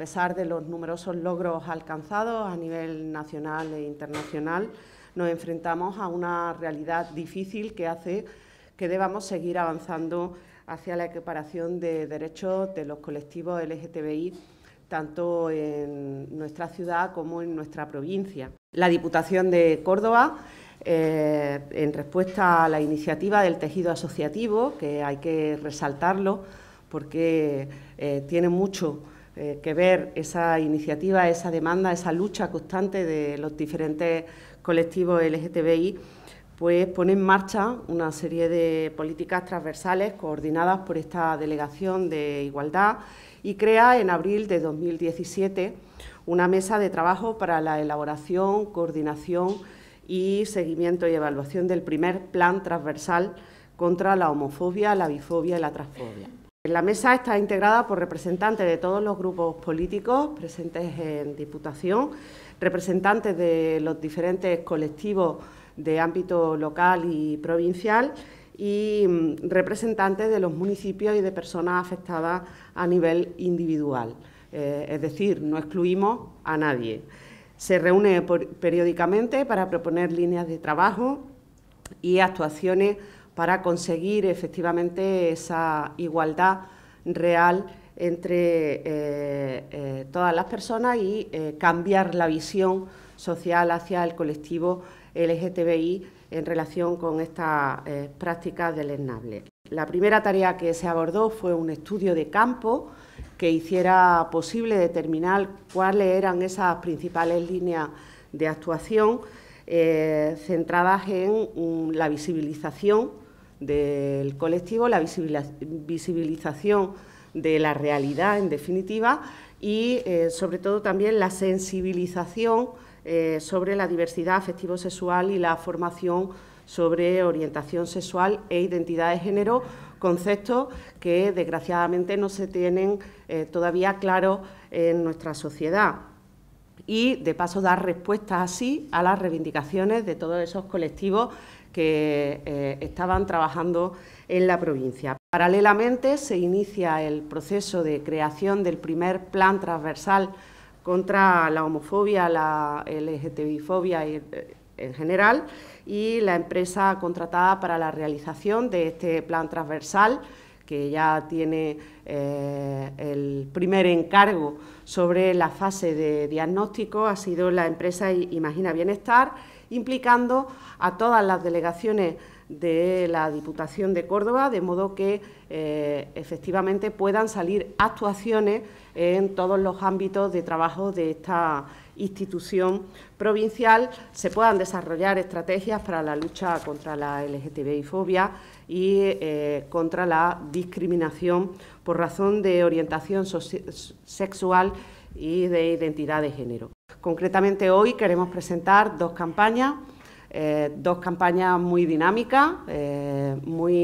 A pesar de los numerosos logros alcanzados a nivel nacional e internacional, nos enfrentamos a una realidad difícil que hace que debamos seguir avanzando hacia la equiparación de derechos de los colectivos LGTBI, tanto en nuestra ciudad como en nuestra provincia. La Diputación de Córdoba, eh, en respuesta a la iniciativa del tejido asociativo, que hay que resaltarlo porque eh, tiene mucho eh, que ver esa iniciativa, esa demanda, esa lucha constante de los diferentes colectivos LGTBI, pues pone en marcha una serie de políticas transversales coordinadas por esta Delegación de Igualdad y crea en abril de 2017 una mesa de trabajo para la elaboración, coordinación y seguimiento y evaluación del primer plan transversal contra la homofobia, la bifobia y la transfobia. La mesa está integrada por representantes de todos los grupos políticos presentes en Diputación, representantes de los diferentes colectivos de ámbito local y provincial y mm, representantes de los municipios y de personas afectadas a nivel individual. Eh, es decir, no excluimos a nadie. Se reúne periódicamente para proponer líneas de trabajo y actuaciones para conseguir efectivamente esa igualdad real entre eh, eh, todas las personas y eh, cambiar la visión social hacia el colectivo LGTBI en relación con estas prácticas del Enable. La primera tarea que se abordó fue un estudio de campo que hiciera posible determinar cuáles eran esas principales líneas de actuación centradas en mm, la visibilización del colectivo, la visibilización de la realidad, en definitiva, y eh, sobre todo también la sensibilización eh, sobre la diversidad afectivo-sexual y la formación sobre orientación sexual e identidad de género, conceptos que desgraciadamente no se tienen eh, todavía claros en nuestra sociedad. Y de paso dar respuesta así a las reivindicaciones de todos esos colectivos que eh, estaban trabajando en la provincia. Paralelamente se inicia el proceso de creación del primer plan transversal contra la homofobia, la LGTBI-fobia eh, en general y la empresa contratada para la realización de este plan transversal que ya tiene eh, el primer encargo sobre la fase de diagnóstico, ha sido la empresa Imagina Bienestar, implicando a todas las delegaciones de la Diputación de Córdoba, de modo que eh, efectivamente puedan salir actuaciones en todos los ámbitos de trabajo de esta institución provincial, se puedan desarrollar estrategias para la lucha contra la LGTBI fobia y eh, contra la discriminación por razón de orientación sexual y de identidad de género. Concretamente hoy queremos presentar dos campañas eh, dos campañas muy dinámicas, eh, muy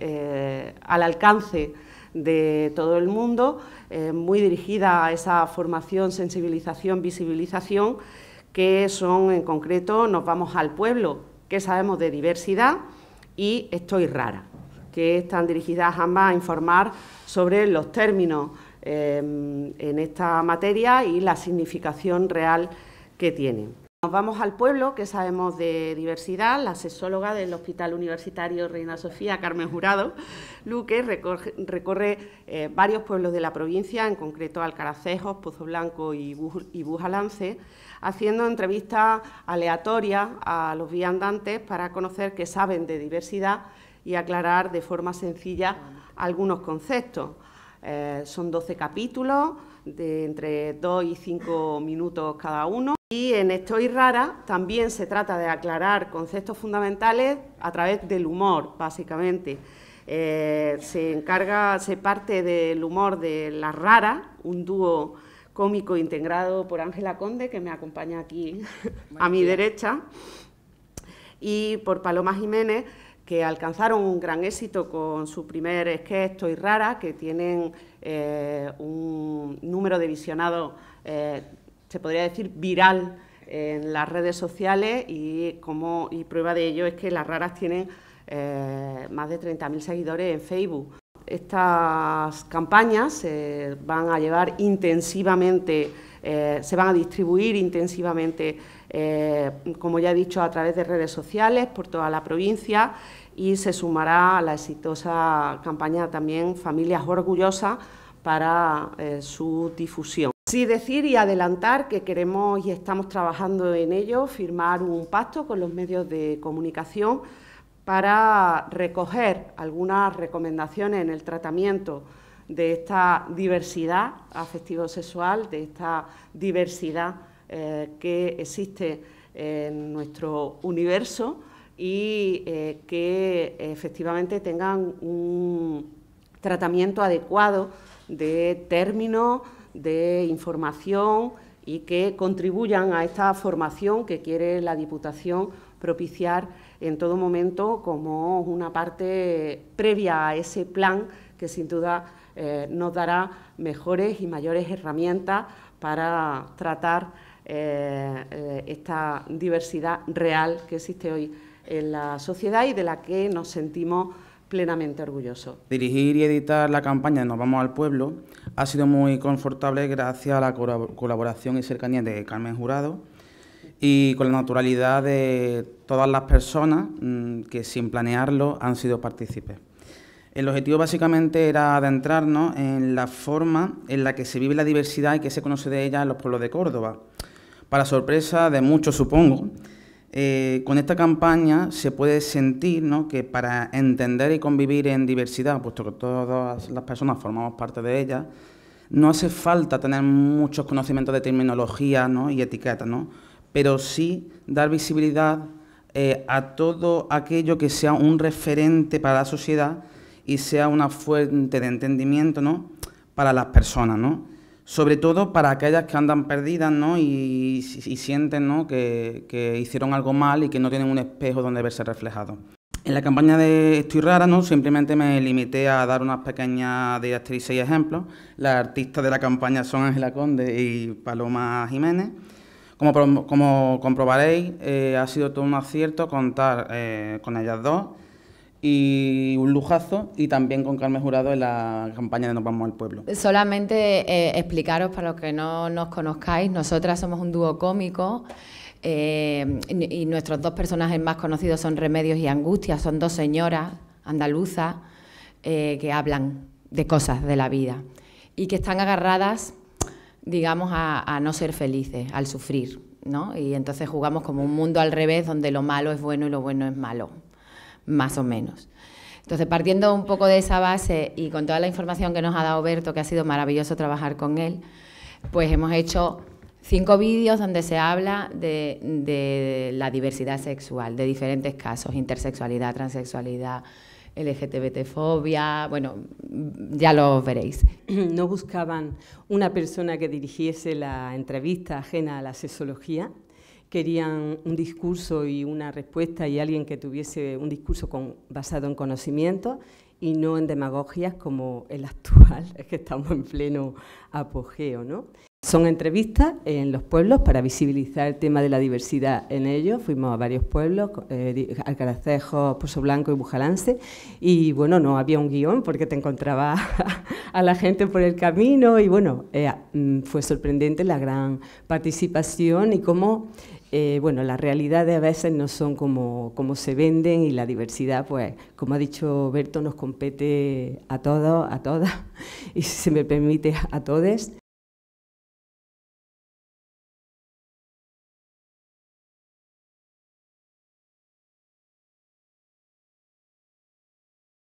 eh, al alcance de todo el mundo, muy dirigidas a esa formación, sensibilización, visibilización, que son en concreto Nos vamos al pueblo, que sabemos de diversidad, y Estoy rara, que están dirigidas ambas a informar sobre los términos en esta materia y la significación real que tienen. Nos vamos al pueblo, que sabemos de diversidad. La sexóloga del Hospital Universitario Reina Sofía, Carmen Jurado Luque, recorre, eh, varios pueblos de la provincia, en concreto Alcaracejos, Pozo Blanco y, Bujalance, haciendo entrevistas aleatorias a los viandantes para conocer qué saben de diversidad y aclarar de forma sencilla algunos conceptos. Eh, son 12 capítulos de entre 2 y 5 minutos cada uno. Y en Estoy Rara también se trata de aclarar conceptos fundamentales a través del humor, básicamente. Eh, se encarga, se parte del humor de La Rara, un dúo cómico integrado por Ángela Conde, que me acompaña aquí a mi derecha, y por Paloma Jiménez, que alcanzaron un gran éxito con su primer sketch Estoy Rara, que tienen eh, un número de visionados eh, se podría decir, viral en las redes sociales y, como, y prueba de ello es que las raras tienen eh, más de 30.000 seguidores en Facebook. Estas campañas van a llevar intensivamente, eh, se van a distribuir intensivamente, eh, como ya he dicho, a través de redes sociales por toda la provincia y se sumará a la exitosa campaña también Familias Orgullosas para su difusión. Sí decir y adelantar que queremos y estamos trabajando en ello, firmar un pacto con los medios de comunicación para recoger algunas recomendaciones en el tratamiento de esta diversidad afectivo-sexual, de esta diversidad eh, que existe en nuestro universo y eh, que efectivamente tengan un tratamiento adecuado de términos, de información y que contribuyan a esta formación que quiere la Diputación propiciar en todo momento como una parte previa a ese plan que sin duda eh, nos dará mejores y mayores herramientas para tratar eh, eh, esta diversidad real que existe hoy en la sociedad y de la que nos sentimos plenamente orgulloso. Dirigir y editar la campaña Nos vamos al pueblo ha sido muy confortable gracias a la colaboración y cercanía de Carmen Jurado y con la naturalidad de todas las personas mm, que sin planearlo han sido partícipes. El objetivo básicamente era adentrarnos en la forma en la que se vive la diversidad y que se conoce de ella en los pueblos de Córdoba. Para sorpresa de muchos, supongo, eh, con esta campaña se puede sentir que para entender y convivir en diversidad, puesto que todas las personas formamos parte de ella, no hace falta tener muchos conocimientos de terminología y etiqueta, ¿no? pero sí dar visibilidad eh, a todo aquello que sea un referente para la sociedad y sea una fuente de entendimiento para las personas. ¿no? sobre todo para aquellas que andan perdidas ¿no? y, sienten ¿no? que, hicieron algo mal y que no tienen un espejo donde verse reflejado. En la campaña de Estoy Rara, ¿no? simplemente me limité a dar unas pequeñas directrices y ejemplos. Las artistas de la campaña son Ángela Conde y Paloma Jiménez. Como, como comprobaréis, eh, ha sido todo un acierto contar eh, con ellas dos y un lujazo y también con Carmen Jurado en la campaña de Nos vamos al pueblo. Solamente eh, explicaros para los que no nos conozcáis, nosotras somos un dúo cómico. Eh, y nuestros dos personajes más conocidos son Remedios y Angustia, son dos señoras andaluzas eh, que hablan de cosas de la vida y que están agarradas, digamos, a, a no ser felices, al sufrir, ¿no? Y entonces jugamos como un mundo al revés donde lo malo es bueno y lo bueno es malo más o menos. Entonces, partiendo un poco de esa base y con toda la información que nos ha dado Berto, que ha sido maravilloso trabajar con él, pues hemos hecho cinco vídeos donde se habla de, la diversidad sexual, de diferentes casos, intersexualidad, transexualidad, LGBTfobia, bueno, ya lo veréis. ¿No buscaban una persona que dirigiese la entrevista ajena a la sexología? querían un discurso y una respuesta y alguien que tuviese un discurso con, basado en conocimiento y no en demagogias como el actual, es que estamos en pleno apogeo. ¿no? Son entrevistas en los pueblos para visibilizar el tema de la diversidad en ellos. Fuimos a varios pueblos, eh, Alcaracejo, Alcaracejos, Pozo Blanco y Bujalance, y bueno, no había un guión porque te encontraba a la gente por el camino y bueno, eh, mm, fue sorprendente la gran participación y cómo eh, bueno, las realidades a veces no son como, como, se venden y la diversidad, pues, como ha dicho Berto, nos compete a todos, a todas, y si se me permite, a todos.